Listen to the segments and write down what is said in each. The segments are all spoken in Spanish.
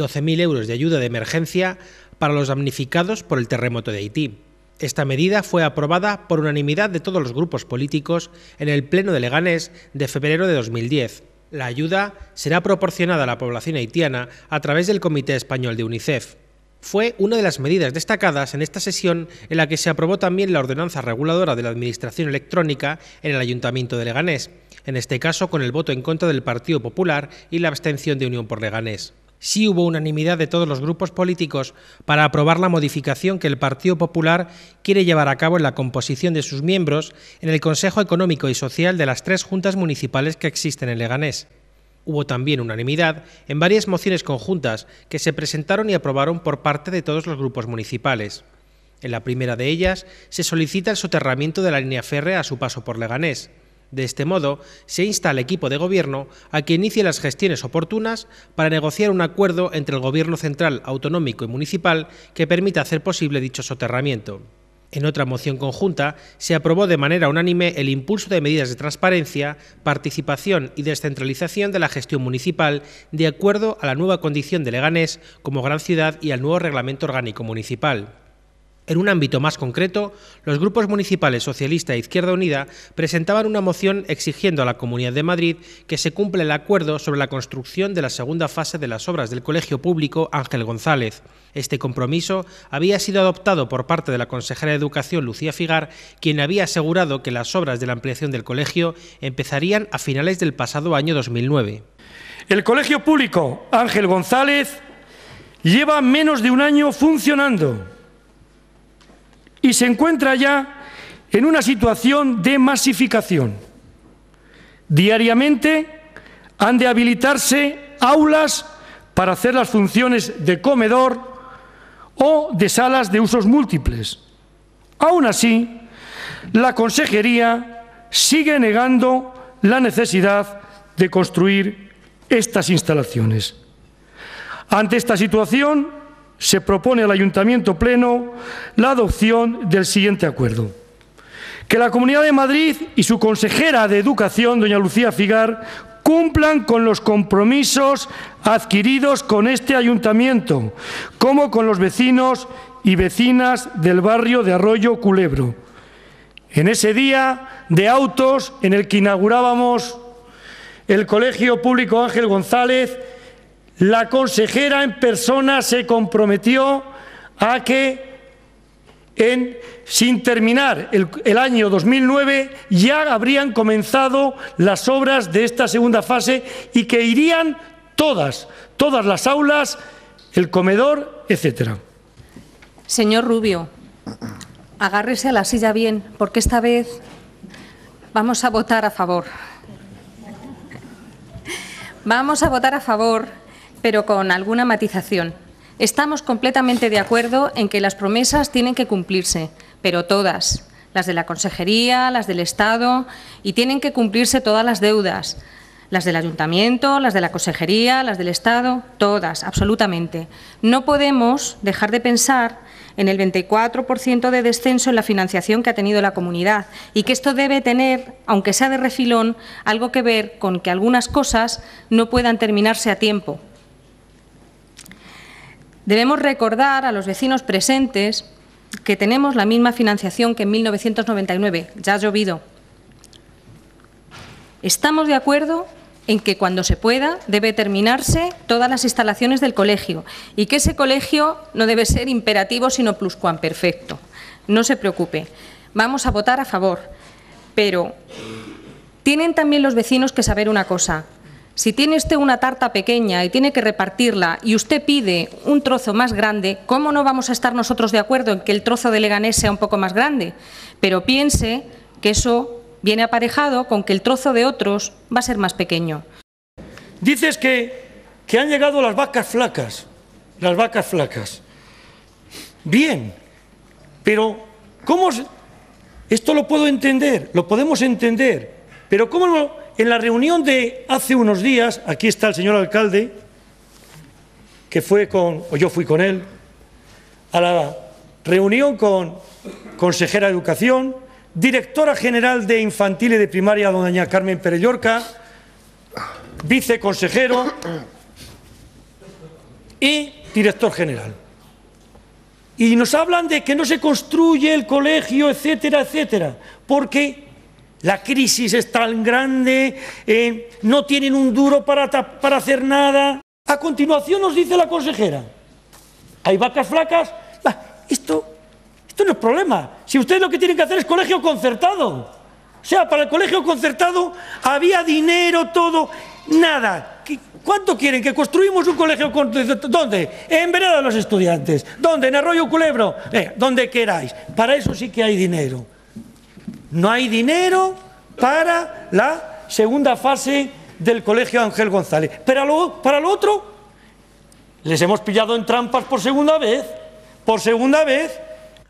12.000 euros de ayuda de emergencia para los damnificados por el terremoto de Haití. Esta medida fue aprobada por unanimidad de todos los grupos políticos en el Pleno de Leganés de febrero de 2010. La ayuda será proporcionada a la población haitiana a través del Comité Español de UNICEF. Fue una de las medidas destacadas en esta sesión en la que se aprobó también la ordenanza reguladora de la Administración Electrónica en el Ayuntamiento de Leganés, en este caso con el voto en contra del Partido Popular y la abstención de Unión por Leganés sí hubo unanimidad de todos los grupos políticos para aprobar la modificación que el Partido Popular quiere llevar a cabo en la composición de sus miembros en el Consejo Económico y Social de las tres juntas municipales que existen en Leganés. Hubo también unanimidad en varias mociones conjuntas que se presentaron y aprobaron por parte de todos los grupos municipales. En la primera de ellas se solicita el soterramiento de la línea férrea a su paso por Leganés. De este modo, se insta al equipo de gobierno a que inicie las gestiones oportunas para negociar un acuerdo entre el gobierno central, autonómico y municipal que permita hacer posible dicho soterramiento. En otra moción conjunta se aprobó de manera unánime el impulso de medidas de transparencia, participación y descentralización de la gestión municipal de acuerdo a la nueva condición de Leganés como gran ciudad y al nuevo reglamento orgánico municipal. En un ámbito más concreto, los grupos municipales Socialista e Izquierda Unida presentaban una moción exigiendo a la Comunidad de Madrid que se cumpla el acuerdo sobre la construcción de la segunda fase de las obras del Colegio Público Ángel González. Este compromiso había sido adoptado por parte de la consejera de Educación Lucía Figar, quien había asegurado que las obras de la ampliación del colegio empezarían a finales del pasado año 2009. El Colegio Público Ángel González lleva menos de un año funcionando y se encuentra ya en una situación de masificación. Diariamente han de habilitarse aulas para hacer las funciones de comedor o de salas de usos múltiples. Aún así, la Consejería sigue negando la necesidad de construir estas instalaciones. Ante esta situación, se propone al Ayuntamiento Pleno la adopción del siguiente acuerdo. Que la Comunidad de Madrid y su consejera de Educación, doña Lucía Figar, cumplan con los compromisos adquiridos con este ayuntamiento, como con los vecinos y vecinas del barrio de Arroyo Culebro. En ese día de autos en el que inaugurábamos el Colegio Público Ángel González la consejera en persona se comprometió a que en, sin terminar el, año 2009 ya habrían comenzado las obras de esta segunda fase y que irían todas, todas las aulas, el comedor, etcétera. Señor Rubio, agárrese a la silla bien, porque esta vez vamos a votar a favor. Vamos a votar a favor pero con alguna matización. Estamos completamente de acuerdo en que las promesas tienen que cumplirse, pero todas, las de la Consejería, las del Estado, y tienen que cumplirse todas las deudas, las del Ayuntamiento, las de la Consejería, las del Estado, todas, absolutamente. No podemos dejar de pensar en el 24% de descenso en la financiación que ha tenido la comunidad y que esto debe tener, aunque sea de refilón, algo que ver con que algunas cosas no puedan terminarse a tiempo, Debemos recordar a los vecinos presentes que tenemos la misma financiación que en 1999, ya ha llovido. Estamos de acuerdo en que cuando se pueda debe terminarse todas las instalaciones del colegio y que ese colegio no debe ser imperativo sino pluscuamperfecto. No se preocupe, vamos a votar a favor, pero tienen también los vecinos que saber una cosa, si tiene usted una tarta pequeña y tiene que repartirla y usted pide un trozo más grande, ¿cómo no vamos a estar nosotros de acuerdo en que el trozo de Leganés sea un poco más grande? Pero piense que eso viene aparejado con que el trozo de otros va a ser más pequeño. Dices que, que han llegado las vacas flacas, las vacas flacas. Bien, pero ¿cómo? Esto lo puedo entender, lo podemos entender, pero ¿cómo no en la reunión de hace unos días, aquí está el señor alcalde, que fue con, o yo fui con él, a la reunión con consejera de Educación, directora general de Infantil y de Primaria, doña Carmen Perellorca, viceconsejero y director general. Y nos hablan de que no se construye el colegio, etcétera, etcétera, porque la crisis es tan grande, eh, no tienen un duro para, hacer nada. A continuación nos dice la consejera, hay vacas flacas, esto, no es problema. Si ustedes lo que tienen que hacer es colegio concertado. O sea, para el colegio concertado había dinero, todo, nada. ¿Cuánto quieren? Que construimos un colegio concertado. ¿Dónde? En vereda de los estudiantes. ¿Dónde? En Arroyo Culebro. Eh, donde queráis. Para eso sí que hay dinero. No hay dinero para la segunda fase del Colegio Ángel González. para lo otro, les hemos pillado en trampas por segunda vez. Por segunda vez.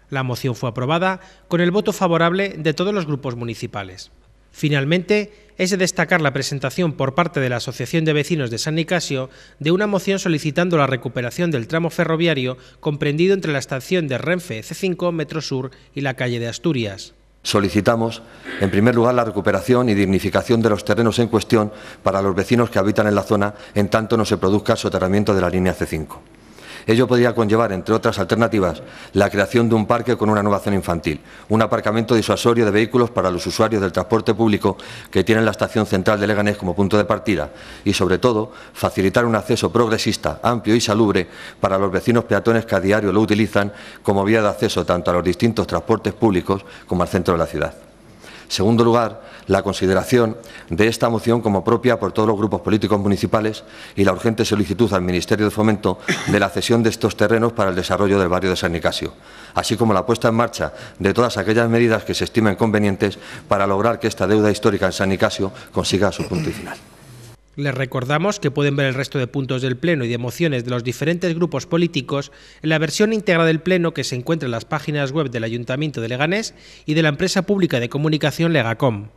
La moción fue aprobada con el voto favorable de todos los grupos municipales. Finalmente, es de destacar la presentación por parte de la Asociación de Vecinos de San Nicasio de una moción solicitando la recuperación del tramo ferroviario comprendido entre la estación de Renfe C5 Metro Sur y la calle de Asturias. Solicitamos, en primer lugar, la recuperación y dignificación de los terrenos en cuestión para los vecinos que habitan en la zona en tanto no se produzca soterramiento de la línea C5. Ello podría conllevar, entre otras alternativas, la creación de un parque con una nueva zona infantil, un aparcamiento disuasorio de vehículos para los usuarios del transporte público que tienen la estación central de Leganés como punto de partida y, sobre todo, facilitar un acceso progresista, amplio y salubre para los vecinos peatones que a diario lo utilizan como vía de acceso tanto a los distintos transportes públicos como al centro de la ciudad. Segundo lugar, la consideración de esta moción como propia por todos los grupos políticos municipales y la urgente solicitud al Ministerio de Fomento de la cesión de estos terrenos para el desarrollo del barrio de San Nicasio, así como la puesta en marcha de todas aquellas medidas que se estimen convenientes para lograr que esta deuda histórica en San Nicasio consiga su punto y final. Les recordamos que pueden ver el resto de puntos del Pleno y de mociones de los diferentes grupos políticos en la versión íntegra del Pleno que se encuentra en las páginas web del Ayuntamiento de Leganés y de la empresa pública de comunicación Legacom.